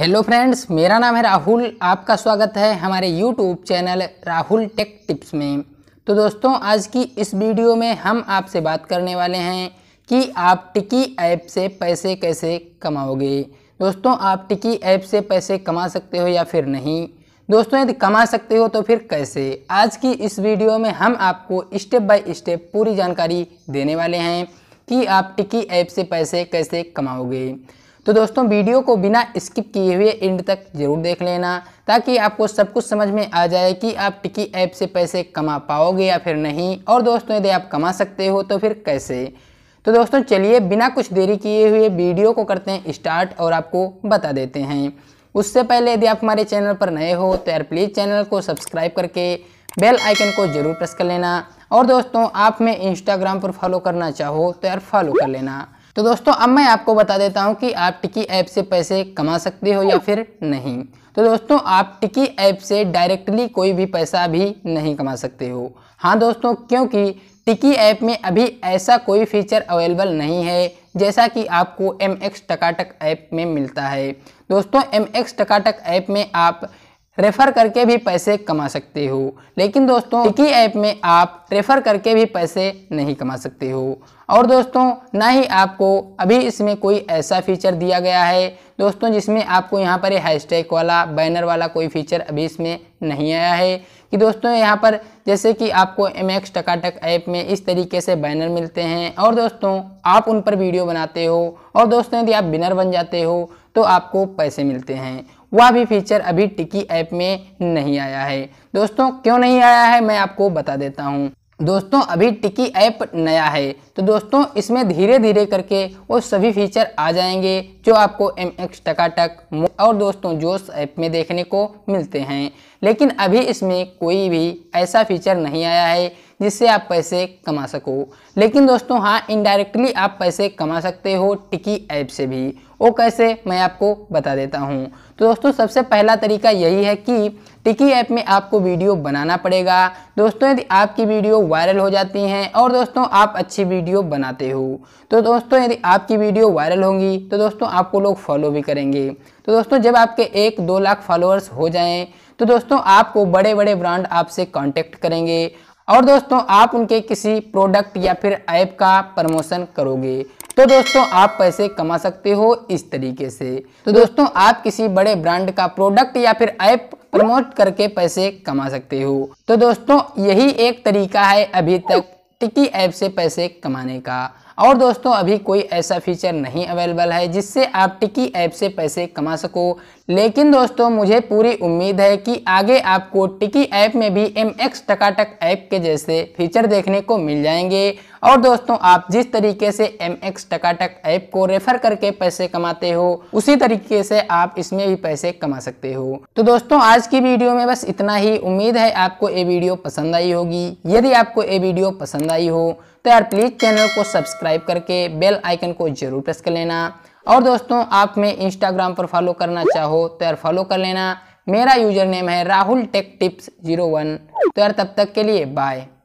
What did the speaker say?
hello friends मेरा नाम है राहुल आपका स्वागत है हमारे YouTube channel Rahul tech tips में तो दोस्तों आज की इस वीडियो में हम आपसे बात करने वाले हैं कि आप टिकी ऐप से पैसे कैसे कमाओगे दोस्तों आप टिकी ऐप से पैसे कमा सकते हो या फिर नहीं दोस्तों यदि कमा सकते हो तो फिर कैसे आज की इस वीडियो में हम आपको स्टेप बाय स्टेप पूरी जानकारी देने वाले हैं कि आप टिकी ऐप से पैसे कैसे कमाओगे तो दोस्तों वीडियो को बिना स्किप किए हुए एंड तक ज़रूर देख लेना ताकि आपको सब कुछ समझ में आ जाए कि आप टिकी ऐप से पैसे कमा पाओगे या फिर नहीं और दोस्तों यदि आप कमा सकते हो तो फिर कैसे तो दोस्तों चलिए बिना कुछ देरी किए हुए वीडियो को करते हैं स्टार्ट और आपको बता देते हैं उससे पहले यदि आप हमारे चैनल पर नए हो तो यार प्लीज़ चैनल को सब्सक्राइब करके बेल आइकन को ज़रूर प्रेस कर लेना और दोस्तों आप में इंस्टाग्राम पर फॉलो करना चाहो तो यार फॉलो कर लेना तो दोस्तों अब मैं आपको बता देता हूँ कि आप टिकी ऐप से पैसे कमा सकते हो या फिर नहीं तो दोस्तों आप टिकी ऐप से डायरेक्टली कोई भी पैसा भी नहीं कमा सकते हो हाँ दोस्तों क्योंकि टिकी ऐप में अभी ऐसा कोई फीचर अवेलेबल नहीं है जैसा कि आपको एम एक्स टकाटक ऐप में मिलता है दोस्तों एम एक्स टकाटक ऐप में आप रेफ़र करके भी पैसे कमा सकते हो लेकिन दोस्तों एक ही ऐप में आप रेफ़र करके भी पैसे नहीं कमा सकते हो और दोस्तों ना ही आपको अभी इसमें कोई ऐसा फीचर दिया गया है दोस्तों जिसमें आपको यहाँ पर हैशटैग वाला बैनर वाला कोई फीचर अभी इसमें नहीं आया है कि दोस्तों यहाँ पर जैसे कि आपको एम एक्स टकाटक ऐप में इस तरीके से बैनर मिलते हैं और दोस्तों आप उन पर वीडियो बनाते हो और दोस्तों यदि आप बिनर बन जाते हो तो आपको पैसे मिलते हैं वह भी फीचर अभी टिकी ऐप में नहीं आया है दोस्तों क्यों नहीं आया है मैं आपको बता देता हूँ दोस्तों अभी टिकी ऐप नया है तो दोस्तों इसमें धीरे धीरे करके वो सभी फीचर आ जाएंगे जो आपको एम एक्स टकाटक और दोस्तों जोश ऐप में देखने को मिलते हैं लेकिन अभी इसमें कोई भी ऐसा फीचर नहीं आया है जिससे आप पैसे कमा सको लेकिन दोस्तों हाँ इनडायरेक्टली आप पैसे कमा सकते हो टिकी ऐप से भी वो कैसे मैं आपको बता देता हूँ तो दोस्तों सबसे पहला तरीका यही है कि टिकी ऐप में आपको वीडियो बनाना पड़ेगा दोस्तों यदि आपकी वीडियो वायरल हो जाती हैं और दोस्तों आप अच्छी वीडियो बनाते हो तो दोस्तों यदि आपकी वीडियो वायरल होंगी तो दोस्तों आपको लोग फॉलो भी करेंगे तो दोस्तों जब आपके एक दो लाख फॉलोअर्स हो जाएँ तो दोस्तों आपको बड़े बड़े ब्रांड आपसे कांटेक्ट करेंगे और दोस्तों आप उनके किसी प्रोडक्ट या फिर ऐप का प्रमोशन करोगे तो दोस्तों आप पैसे कमा सकते हो इस तरीके से तो दोस्तों आप किसी बड़े ब्रांड का प्रोडक्ट या फिर ऐप प्रमोट करके पैसे कमा सकते हो तो दोस्तों यही एक तरीका है अभी तक टिकी ऐप से पैसे कमाने का और दोस्तों अभी कोई ऐसा फीचर नहीं अवेलेबल है जिससे आप टिकी ऐप से पैसे कमा सको लेकिन दोस्तों मुझे पूरी उम्मीद है कि आगे आपको टिकी ऐप में भी एम एक्स टकाटक ऐप के जैसे फीचर देखने को मिल जाएंगे और दोस्तों आप जिस तरीके से एम एक्स टकाटक ऐप को रेफर करके पैसे कमाते हो उसी तरीके से आप इसमें भी पैसे कमा सकते हो तो दोस्तों आज की वीडियो में बस इतना ही उम्मीद है आपको ये वीडियो पसंद आई होगी यदि आपको ये वीडियो पसंद आई हो तो यार प्लीज़ चैनल को सब्सक्राइब सब्सक्राइब करके बेल आइकन को जरूर प्रेस कर लेना और दोस्तों आप में इंस्टाग्राम पर फॉलो करना चाहो तो यार फॉलो कर लेना मेरा यूजर नेम है Rahul tech tips zero one तो यार तब तक के लिए बाय